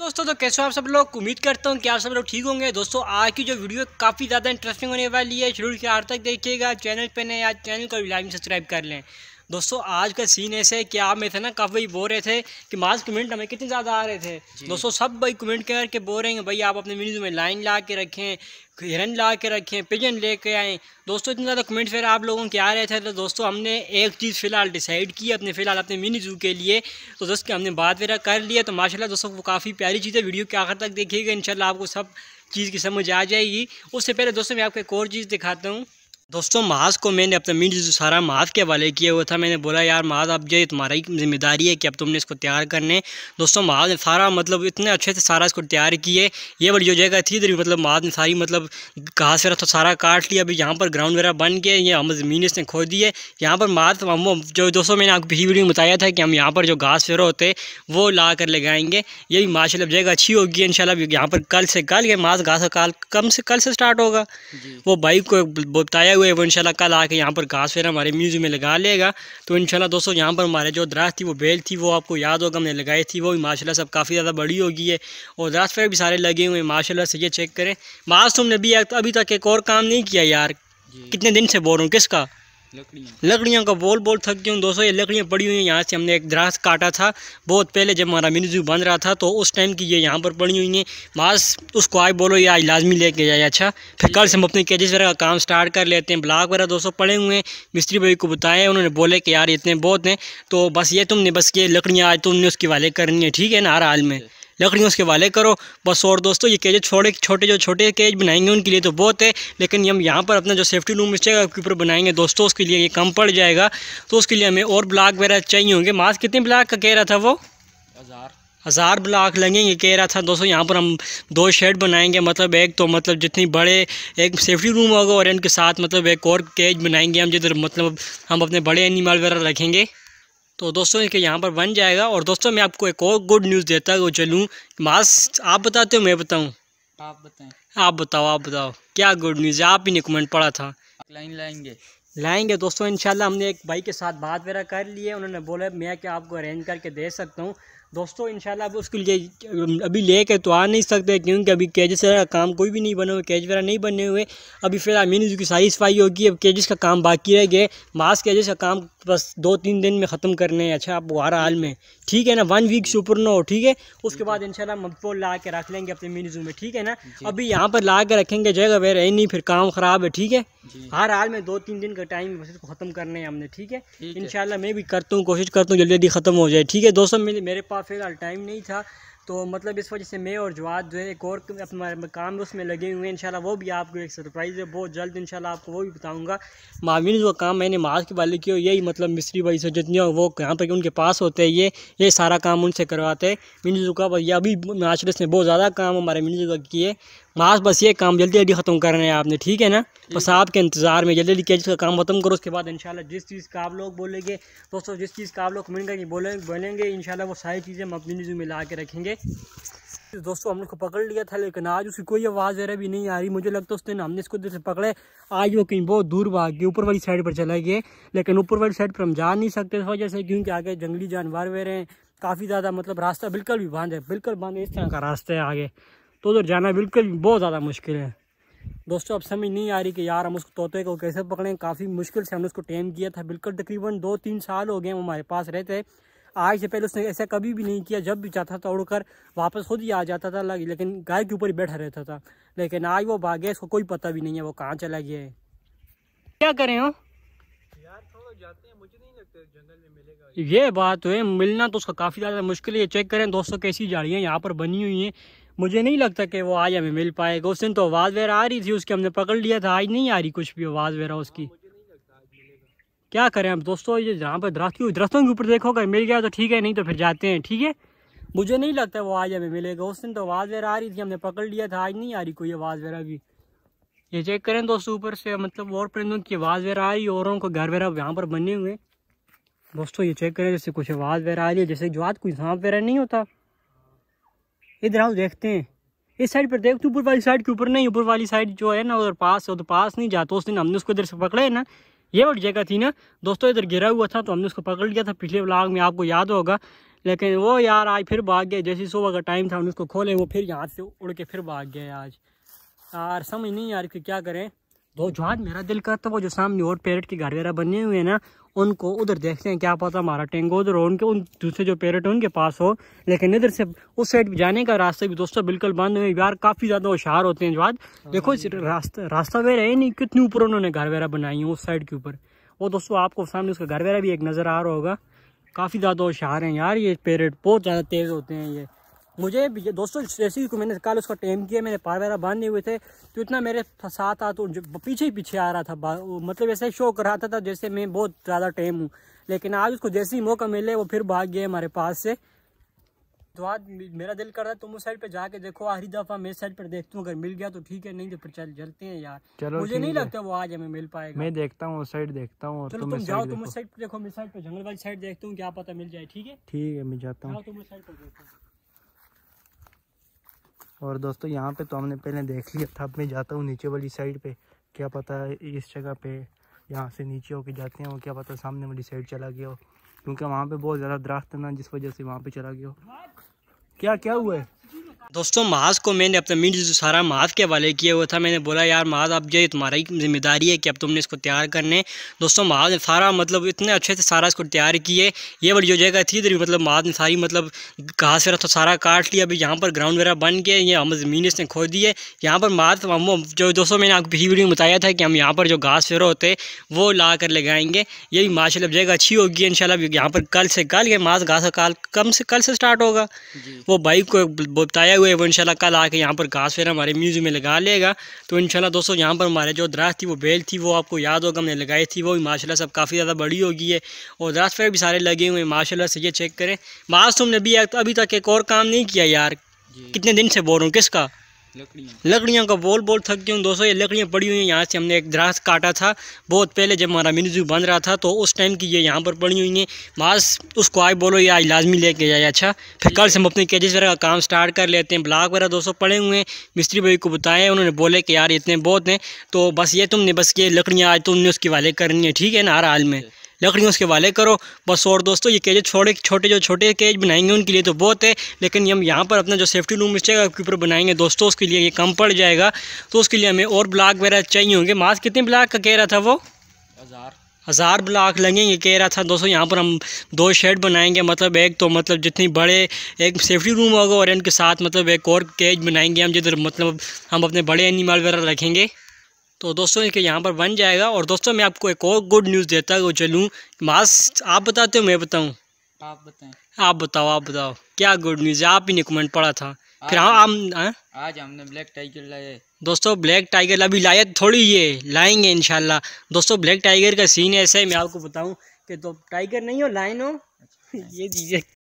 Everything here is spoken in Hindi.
दोस्तों तो कैसे हो आप सब लोग उम्मीद करता हूँ कि आप सब लोग ठीक होंगे दोस्तों आज की जो वीडियो काफ़ी ज़्यादा इंटरेस्टिंग होने वाली है जरूर के आर तक देखिएगा चैनल पर नए आज चैनल को लाइव सब्सक्राइब कर लें दोस्तों आज का सीन ऐसे है कि आप में थे ना काफ़ी भाई बो रहे थे कि माज कमेंट हमें कितने ज़्यादा आ रहे थे दोस्तों सब भाई कमेंट करके बो रहे हैं भाई आप अपने वीडियो में लाइन ला के रखें हिरन ला के रखें पिजन ले कर आएँ दोस्तों इतने ज़्यादा कमेंट फिर आप लोगों के आ रहे थे तो दोस्तों हमने एक चीज़ फ़िलहाल डिसाइड की अपने फ़िलहाल अपने मिनी जू के लिए तो दोस्त के हमने बात वगैरह कर लिया तो माशाल्लाह दोस्तों वो काफ़ी प्यारी चीज़ है वीडियो के आखिर तक देखिएगा इंशाल्लाह आपको सब चीज़ की समझ आ जाएगी उससे पहले दोस्तों मैं आपको एक और चीज़ दिखाता हूँ दोस्तों महाज को मैंने अपना मीट जो सारा महाज के हवाले किया हुआ था मैंने बोला यार महाज अब ये तुम्हारी जिम्मेदारी है कि अब तुमने इसको तैयार करने दोस्तों महाज ने सारा मतलब इतने अच्छे से सारा इसको तैयार किए ये बड़ी जो जगह थी इधर मतलब महाज ने सारी मतलब घास वगैरह तो सारा काट लिया अभी यहाँ पर ग्राउंड वगैरह बन गए ये हम ज़मीन इसने खो दी है यहाँ पर महाज हम जो दोस्तों मैंने आपको पिछली वीडियो में बताया था कि हम यहाँ पर जो घास वगैरह होते वो ला कर लगाएंगे ये भी माशा जगह अच्छी होगी इन शाला यहाँ पर कल से कल ये महाज घास कल कम से कल से स्टार्ट होगा वो बाइक को बताया हुए वो इनशाला कल आके यहाँ पर घास फिर हमारे म्यूज़ियम में लगा लेगा तो इनशाला दोस्तों यहाँ पर हमारे जो दरात थी वो बेल थी वो आपको याद होगा हमने लगाई थी वो भी माशा सब काफ़ी ज़्यादा बड़ी होगी है और दरात फिर भी सारे लगे हुए हैं से ये चेक करें मासूम तुमने तो भी अभी तक एक और काम नहीं किया यार कितने दिन से बोल रहा हूँ किसका लकड़ियाँ का बोल बोल थक गया हूँ दोस्तों ये लकड़ियाँ पड़ी हुई हैं यहाँ से हमने एक दराज काटा था बहुत पहले जब हमारा म्यूजियम बन रहा था तो उस टाइम की ये यहाँ पर पड़ी हुई हैं बस उसको आज बोलो ये आज लाजमी लेके जाए अच्छा फिर कल से हम अपने केजेस वगैरह का काम स्टार्ट कर लेते हैं ब्लाक वगैरह दोस्तों पड़े हुए हैं मिस्त्री भाई को बताया उन्होंने बोले कि यार इतने बहुत हैं तो बस ये तुमने बस ये लकड़ियाँ आज तुमने उसकी वाले करनी है ठीक है ना हर हाल में लकड़ियों उसके वाले करो बस और दोस्तों ये केज छोटे छोटे जो छोटे केज बनाएंगे उनके लिए तो बहुत है लेकिन हम यहाँ पर अपना जो सेफ्टी रूम स्टेगा उसके ऊपर बनाएंगे दोस्तों उसके लिए ये कम पड़ जाएगा तो उसके लिए हमें और ब्लाक वगैरह चाहिए होंगे मास्क कितने ब्लाक का कह रहा था वो हज़ार हज़ार ब्लाक लगेंगे कह रहा था दोस्तों यहाँ पर हम दो शेड बनाएंगे मतलब एक तो मतलब जितनी बड़े एक सेफ्टी रूम होगा और इनके साथ मतलब एक और केज बनाएंगे हम जिधर मतलब हम अपने बड़े एनिमल वगैरह रखेंगे तो दोस्तों के यहाँ पर बन जाएगा और दोस्तों मैं आपको एक और गुड न्यूज़ देता है वो चलूँ मास्क आप बताते हो मैं बताऊँ आप बताएं आप बताओ आप बताओ क्या गुड न्यूज़ है आप ही ने कमेंट पड़ा था लाइन लाएंगे लाएंगे दोस्तों इंशाल्लाह हमने एक भाई के साथ बात वगैरह कर ली है उन्होंने बोला मैं क्या आपको अरेंज करके दे सकता हूँ दोस्तों इंशाल्लाह अब उसके लिए अभी ले कर तो आ नहीं सकते क्योंकि अभी केजेस का काम कोई भी नहीं बने हुए कैज वगैरह नहीं बने हुए अभी फिलहाल मीनू की सफाई होगी अब केजेस का काम बाकी रह गए मास केजेस का काम बस दो तीन दिन में ख़त्म करने हैं अच्छा आप हर हाल में ठीक है ना वन वीक सुपर नो ठीक है उसके बाद इनशाला मम्पो ला के रख लेंगे अपने मीनू में ठीक है ना अभी यहाँ पर ला के रखेंगे जगह वगैरह नहीं फिर काम ख़राब है ठीक है हर हाल में दो तीन दिन का टाइम को ख़त्म करने हैं हमने ठीक है इनशाला मैं भी करता हूँ कोशिश करता हूँ जल्दी जल्दी ख़त्म हो जाए ठीक है दोस्तों मेरे पास फिलहाल टाइम नहीं था तो मतलब इस वजह से मैं और जवाद जो है एक और अपना काम उसमें लगे हुए हैं इंशाल्लाह वो भी आपको एक सरप्राइज़ है बहुत जल्द इंशाल्लाह आपको वो भी बताऊंगा माविन जो काम मैंने माज के वाले और यही मतलब मिस्त्री भाई से जितने वो यहाँ पर उनके पास होते हैं ये ये सारा काम उनसे करवाते हैं मिनजू का ये अभी माशरे से बहुत ज़्यादा काम हमारे मिनी का किए मास बस ये काम जल्दी जल्दी ख़त्म कर रहे हैं आपने ठीक है ना बस आपके इंतज़ार में जल्दी जल्दी क्या काम ख़त्म करो उसके बाद इन जिस चीज़ का आप लोग बोलेंगे दोस्तों जिस चीज़ का आप लोग कमेंट करके बोलेंगे बोलेंगे इंशाल्लाह वो सारी चीज़ें हम अपनी में ला के रखेंगे तो दोस्तों हमने उसको पकड़ लिया था लेकिन आज उसकी कोई आवाज़ वगैरह भी नहीं आ रही मुझे लगता है दिन हमने इसको दिल से पकड़े आज वो कहीं बहुत दूर भाग गए ऊपर वाली साइड पर चला गए लेकिन ऊपर वाली साइड पर हम जा नहीं सकते वजह से क्योंकि आगे जंगली जानवर वगैरह हैं काफ़ी ज़्यादा मतलब रास्ता बिल्कुल भी बंद है बिल्कुल बंद है इस तरह का रास्ता है आगे तो उधर जाना बिल्कुल भी बहुत ज़्यादा मुश्किल है दोस्तों अब समझ नहीं आ रही कि यार हम उसको तोते को कैसे पकड़ें काफ़ी मुश्किल से हमने उसको टेम किया था बिल्कुल तकरीबन दो तीन साल हो गए हमारे पास रहते आज से पहले उसने ऐसा कभी भी नहीं किया जब भी जाता था उड़कर वापस खुद ही आ जाता था लेकिन गाय के ऊपर ही बैठा रहता था लेकिन आज वो भागे इसको कोई पता भी नहीं है वो कहाँ चला गया है क्या करें हो ये बात तो है मिलना तो उसका काफ़ी ज़्यादा मुश्किल है चेक करें दोस्तों कैसी झाड़ियाँ यहाँ पर बनी हुई हैं मुझे नहीं लगता कि वो आज हमें मिल पाएगा उस दिन तो आवाज़ वगैरह आ रही थी उसकी हमने पकड़ लिया था आज नहीं आ रही कुछ भी आवाज़ वगैरह उसकी हाँ, क्या करें अब दोस्तों ये जहाँ पर दरख्त दरख्तों के ऊपर देखोगे मिल गया तो ठीक है नहीं तो फिर जाते हैं ठीक है मुझे नहीं लगता वो आज हमें मिलेगा उस दिन तो आवाज़ वगैरह आ रही थी हमने पकड़ लिया था आज नहीं आ रही कोई आवाज़ वगैरह भी ये चेक करें दोस्तों ऊपर से मतलब और परिंदों की आवाज़ वगैरह आ रही है औरों को घर वगैरह यहाँ पर बने हुए दोस्तों ये चेक करें जैसे कुछ आवाज़ वगैरह आ रही है जैसे जो आज कोई सांप वगैरह नहीं होता इधर हम देखते हैं इस साइड पर देखते ऊपर वाली साइड के ऊपर नहीं ऊपर वाली साइड जो है ना उधर पास उधर पास नहीं जाता उस दिन हमने उसको इधर से पकड़े ना ये वाली जगह थी ना दोस्तों इधर गिरा हुआ था तो हमने उसको पकड़ लिया था पिछले ब्लॉग में आपको याद होगा लेकिन वो यार आज फिर भाग गया जैसे सुबह का टाइम था हमने उसको खोले वो फिर यहाँ से उड़ के फिर भाग गया आज यार समझ नहीं यार कि क्या करें तो जो आज मेरा दिल करता वो जो सामने और पैरट के घर वगैरह बने हुए हैं ना उनको उधर देखते हैं क्या पता हमारा टेंगो उधर हो उनके उन दूसरे जो पैरट हैं उनके पास हो लेकिन इधर से उस साइड जाने का रास्ता भी दोस्तों बिल्कुल बंद हुए यार काफ़ी ज़्यादा होशियार होते हैं आज हाँ। देखो इस रास्ता रास्ता वगैरह है नहीं कितने ऊपर उन्होंने घर वगैरह बनाई है उस साइड के ऊपर वो दोस्तों आपको सामने उसका घर वगैरह भी एक नज़र आ रहा होगा काफ़ी ज़्यादा होशियार हैं यार ये पेरेट बहुत ज़्यादा तेज़ होते हैं ये मुझे दोस्तों जैसे ही मैंने कल उसका टेम किया मैंने पार वगैरह बांधे हुए थे तो इतना मेरे साथ आता तो पीछे ही पीछे आ रहा था मतलब ऐसे शो रहा था जैसे मैं बहुत ज़्यादा टेम हूँ लेकिन आज उसको जैसे ही मौका मिले वो फिर भाग गए हमारे पास से तो आज मेरा दिल कर रहा है तुम उस साइड पर जाके देखो आखिरी दफा मैं साइड पर देखता हूँ अगर मिल गया तो ठीक है नहीं तो फिर चल चलते हैं यार चलो मुझे नहीं लगता वो आज हमें मिल पाएगा मैं देखता हूँ उस साइड देखता हूँ चलो तुम, तुम जाओ तुम उस साइड देखो मैं साइड पर जंगल वाली साइड देखता हूँ क्या पता मिल जाए ठीक है ठीक है मैं जाता हूँ तुम उस साइड पर देखो और दोस्तों यहाँ पे तो हमने पहले देख लिया था अब मैं जाता हूँ नीचे वाली साइड पे क्या पता इस जगह पे यहाँ से नीचे होके जाते हैं वो क्या पता सामने वाली साइड चला गया हो क्योंकि वहाँ पे बहुत ज़्यादा दरख्त ना जिस वजह से वहाँ पे चला गया हो क्या क्या हुआ है दोस्तों महाज को मैंने अपना मीट जो सारा महाज के हवाले किया हुआ था मैंने बोला यार महाज अब ये तुम्हारी जिम्मेदारी है कि अब तुमने इसको तैयार करने दोस्तों महाज ने सारा मतलब इतने अच्छे से सारा इसको तैयार किए ये बड़ी जो जगह थी इधर मतलब महाज ने सारी मतलब घास वगैरह तो सारा काट लिया अभी यहाँ पर ग्राउंड वगैरह बन गया ये हम ज़मीन इसने खो दी है यहाँ पर महाज हम जो दोस्तों मैंने आपको पिछली वीडियो में बताया था कि हम यहाँ पर जो घास वगैरह होते वो ला कर लगाएंगे ये भी माशा मतलब जगह अच्छी होगी इन शाला यहाँ पर कल से कल ये माज घास कल कम से कल से स्टार्ट होगा वो बाइक को बताया हुए वो इंशाल्लाह कल आके यहाँ पर घास फिर हमारे म्यूज़ियम में लगा लेगा तो इंशाल्लाह दोस्तों यहाँ पर हमारे जो दरात थी वो बेल थी वो आपको याद होगा हमने लगाई थी वो भी माशा सब काफ़ी ज़्यादा बड़ी होगी है और दरात फिर भी सारे लगे हुए हैं माशाला से ये चेक करें मासूम तुमने भी अभी तक एक और काम नहीं किया यार कितने दिन से बोल रहा हूँ किसका लकड़ियों का बोल बोल थक गया हूँ दोस्तों ये लकड़ियाँ पड़ी हुई हैं यहाँ से हमने एक दराज काटा था बहुत पहले जब हमारा मिनजू बन रहा था तो उस टाइम की ये यहाँ पर पड़ी हुई हैं बस उसको आज बोलो ये आज लाजमी लेके जाए अच्छा फिर कल से हम अपने केजेस वगैरह का काम स्टार्ट कर लेते हैं ब्लाक वगैरह दोस्तों पड़े हुए हैं मिस्त्री भाई को बताए उन्होंने बोले कि यार इतने बहुत हैं तो बस ये तुमने बस ये लकड़ियाँ आज तुमने उसकी वाले करनी है ठीक है ना हर हाल में लकड़ियों उसके वाले करो बस और दोस्तों ये केजे छोटे छोटे जो छोटे केज बनाएंगे उनके लिए तो बहुत है लेकिन हम यहाँ पर अपना जो सेफ्टी रूम मिस्टेक उसके ऊपर बनाएंगे दोस्तों उसके लिए ये कम पड़ जाएगा तो उसके लिए हमें और ब्लाक वगैरह चाहिए होंगे मास्क कितने ब्लाक का कह रहा था वो हज़ार हज़ार ब्लाक लगेंगे कह रहा था दोस्तों यहाँ पर हम दो शेड बनाएंगे मतलब एक तो मतलब जितनी बड़े एक सेफ्टी रूम होगा और इनके साथ मतलब एक और केज बनाएंगे हम जिधर मतलब हम अपने बड़े एनिमल वगैरह रखेंगे तो दोस्तों एक यहाँ पर बन जाएगा और दोस्तों मैं आपको एक और गुड न्यूज़ देता है वो चलूँ मास्क आप बताते हो मैं बताऊँ आप बताएं आप बताओ आप बताओ क्या गुड न्यूज़ है आप ही ने कमेंट पड़ा था फिर हाँ हम हाँ? आज हमने ब्लैक टाइगर लाए दोस्तों ब्लैक टाइगर अभी लाए थोड़ी ये लाएंगे इनशाला दोस्तों ब्लैक टाइगर का सीन ऐसा है मैं आपको बताऊँ कि तो टाइगर नहीं हो लाइन हो अच्छा, ये चीज़ें